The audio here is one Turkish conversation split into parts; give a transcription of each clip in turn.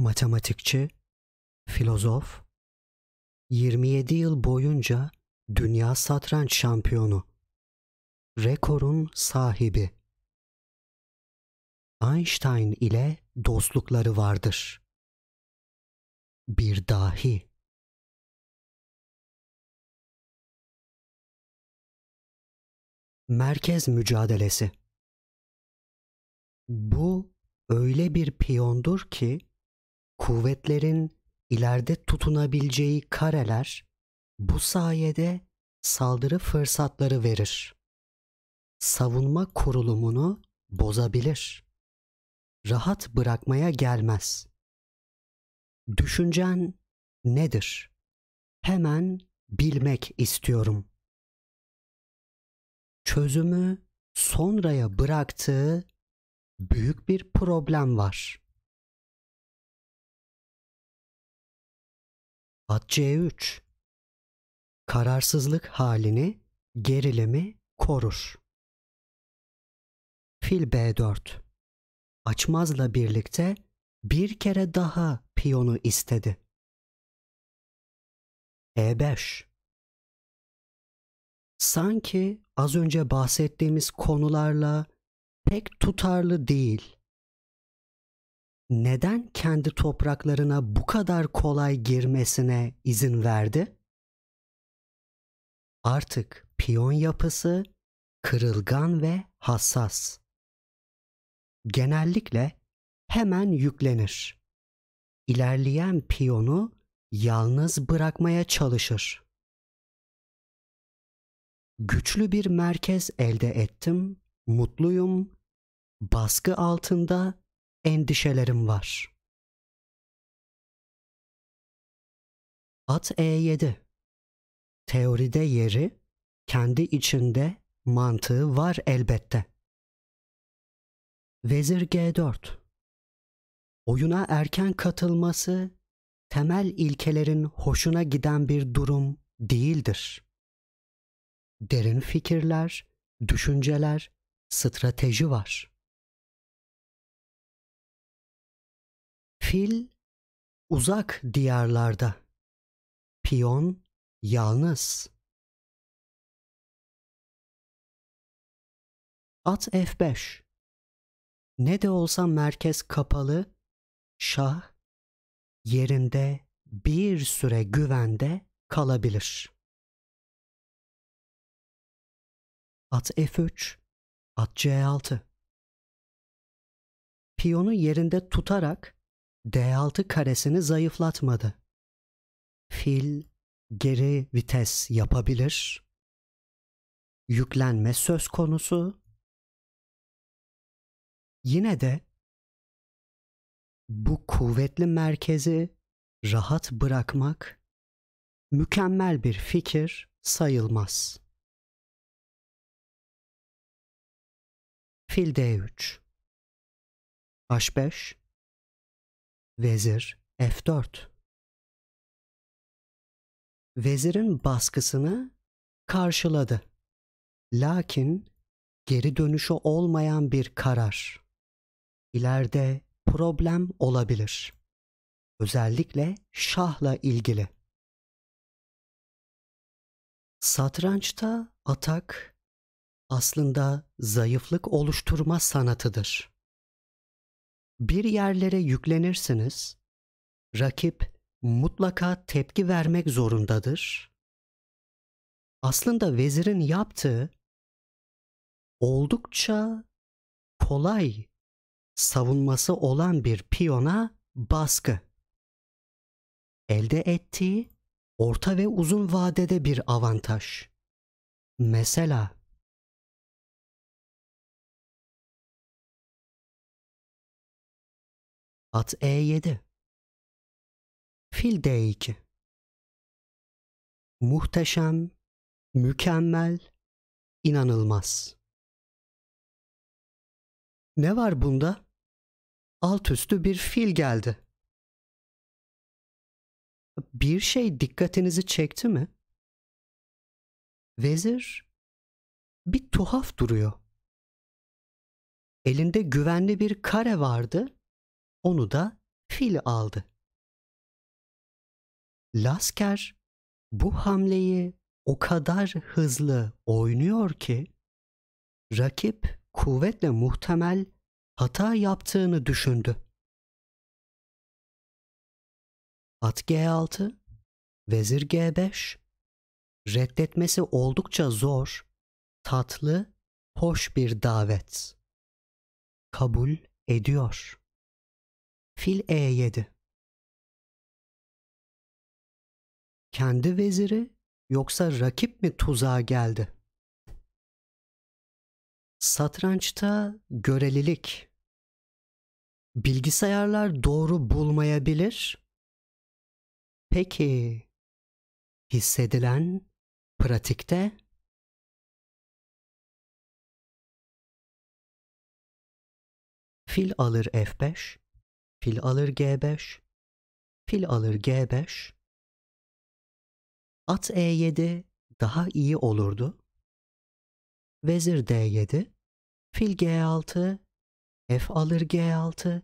matematikçi, filozof, 27 yıl boyunca dünya satranç şampiyonu, rekorun sahibi. Einstein ile dostlukları vardır. Bir dahi Merkez mücadelesi. Bu öyle bir piyondur ki kuvvetlerin ileride tutunabileceği kareler bu sayede saldırı fırsatları verir. Savunma kurulumunu bozabilir. Rahat bırakmaya gelmez. Düşüncen nedir? Hemen bilmek istiyorum. Çözümü sonraya bıraktığı büyük bir problem var. At C3 Kararsızlık halini gerilimi korur. Fil B4 Açmazla birlikte bir kere daha piyonu istedi. E5 Sanki az önce bahsettiğimiz konularla pek tutarlı değil neden kendi topraklarına bu kadar kolay girmesine izin verdi? Artık piyon yapısı kırılgan ve hassas. Genellikle hemen yüklenir. İlerleyen piyonu yalnız bırakmaya çalışır. Güçlü bir merkez elde ettim, mutluyum, baskı altında endişelerim var. At E7 Teoride yeri, kendi içinde mantığı var elbette. Vezir G4 Oyuna erken katılması temel ilkelerin hoşuna giden bir durum değildir. Derin fikirler, düşünceler, strateji var. Fil uzak diyarlarda. Piyon yalnız. At F5. Ne de olsa merkez kapalı, şah yerinde bir süre güvende kalabilir. At F3, at C6. Piyonu yerinde tutarak D6 karesini zayıflatmadı. Fil geri vites yapabilir. Yüklenme söz konusu. Yine de bu kuvvetli merkezi rahat bırakmak mükemmel bir fikir sayılmaz. Fil D3 H5 Vezir F4 Vezirin baskısını karşıladı. Lakin geri dönüşü olmayan bir karar. İleride problem olabilir. Özellikle şahla ilgili. Satrançta atak aslında zayıflık oluşturma sanatıdır bir yerlere yüklenirsiniz, rakip mutlaka tepki vermek zorundadır. Aslında vezirin yaptığı oldukça kolay savunması olan bir piyona baskı. Elde ettiği orta ve uzun vadede bir avantaj. Mesela At E7. Fil D2. Muhteşem, mükemmel, inanılmaz. Ne var bunda? Alt üstü bir fil geldi. Bir şey dikkatinizi çekti mi? Vezir bir tuhaf duruyor. Elinde güvenli bir kare vardı onu da fil aldı. Lasker bu hamleyi o kadar hızlı oynuyor ki rakip kuvvetle muhtemel hata yaptığını düşündü. At G6, Vezir G5 reddetmesi oldukça zor, tatlı, hoş bir davet. Kabul ediyor.'' Fil E7 Kendi veziri yoksa rakip mi tuzağa geldi? Satrançta görelilik. Bilgisayarlar doğru bulmayabilir. Peki hissedilen pratikte Fil alır F5 Fil alır G5. Fil alır G5. At E7 daha iyi olurdu. Vezir D7. Fil G6. F alır G6.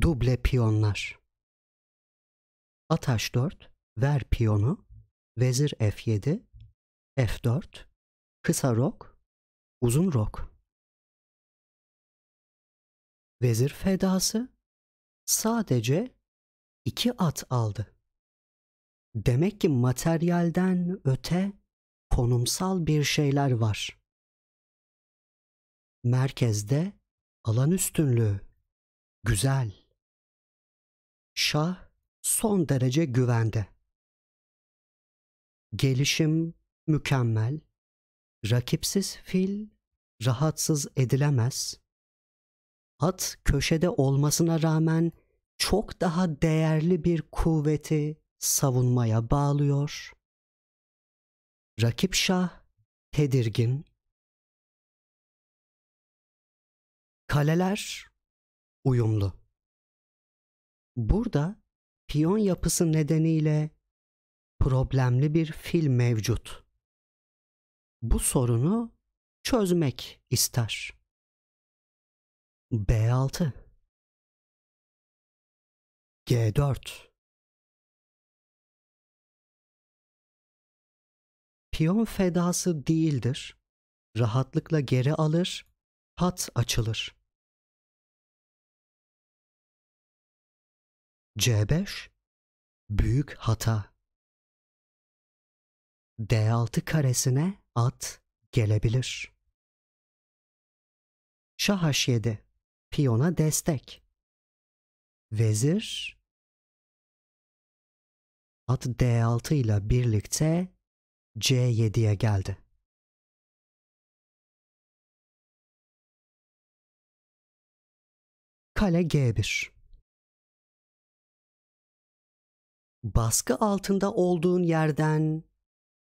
Duble piyonlar. At H4. Ver piyonu. Vezir F7. F4. Kısa rok. Uzun rok. Vezir fedası sadece iki at aldı. Demek ki materyalden öte konumsal bir şeyler var. Merkezde alan üstünlüğü, güzel. Şah son derece güvende. Gelişim mükemmel, rakipsiz fil rahatsız edilemez, at köşede olmasına rağmen çok daha değerli bir kuvveti savunmaya bağlıyor. Rakip şah tedirgin. Kaleler uyumlu. Burada piyon yapısı nedeniyle problemli bir fil mevcut. Bu sorunu çözmek ister. B6 G4 Piyon fedası değildir. Rahatlıkla geri alır, hat açılır. C5 Büyük hata D6 karesine at gelebilir. Şah H7 Piyona destek. Vezir at D6 ile birlikte C7'ye geldi. Kale G1 Baskı altında olduğun yerden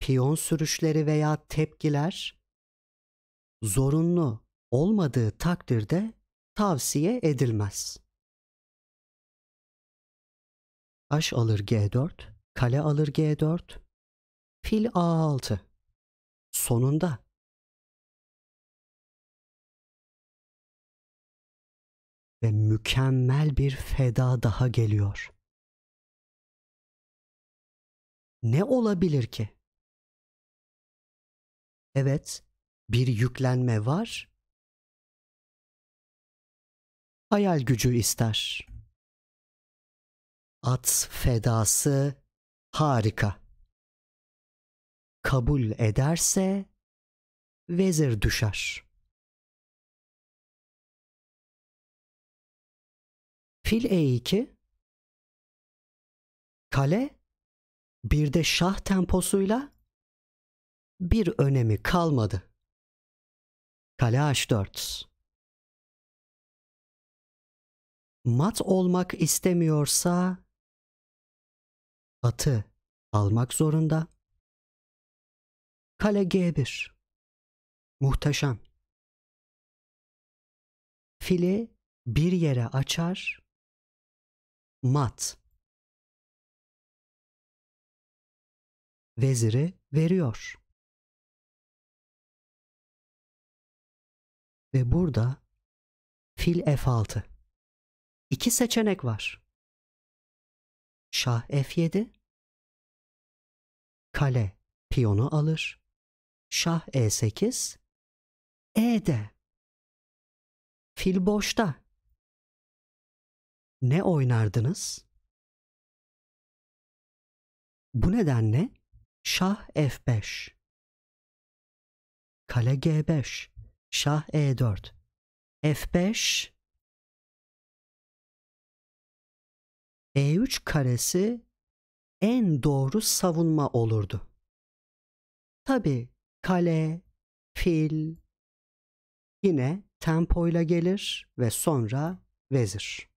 piyon sürüşleri veya tepkiler zorunlu olmadığı takdirde tavsiye edilmez. Aş alır G4, kale alır G4, fil A6. Sonunda ve mükemmel bir feda daha geliyor. Ne olabilir ki? Evet, bir yüklenme var hayal gücü ister. At fedası harika. Kabul ederse vezir düşer. Fil E2 Kale bir de şah temposuyla bir önemi kalmadı. Kale H4 mat olmak istemiyorsa atı almak zorunda. Kale G1 Muhteşem. Fili bir yere açar. Mat. Veziri veriyor. Ve burada fil F6. İki seçenek var. Şah F7 Kale piyonu alır. Şah E8 E'de Fil boşta. Ne oynardınız? Bu nedenle Şah F5 Kale G5 Şah E4 F5 E3 karesi en doğru savunma olurdu. Tabi kale, fil yine tempoyla gelir ve sonra vezir.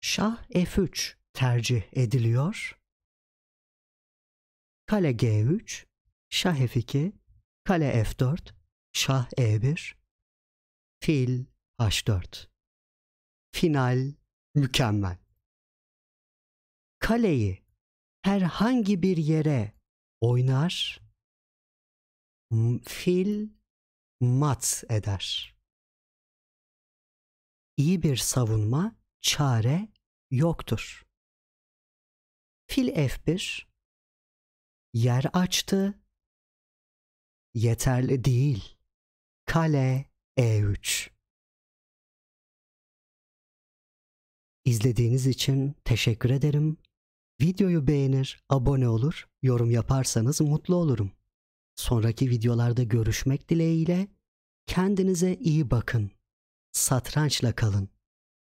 Şah F3 tercih ediliyor. Kale G3, Şah F2, Kale F4, Şah E1, Fil H4. Final mükemmel. Kaleyi herhangi bir yere oynar, fil mat eder. İyi bir savunma çare yoktur. Fil F1 yer açtı yeterli değil. Kale E3 İzlediğiniz için teşekkür ederim. Videoyu beğenir, abone olur, yorum yaparsanız mutlu olurum. Sonraki videolarda görüşmek dileğiyle kendinize iyi bakın. Satrançla kalın.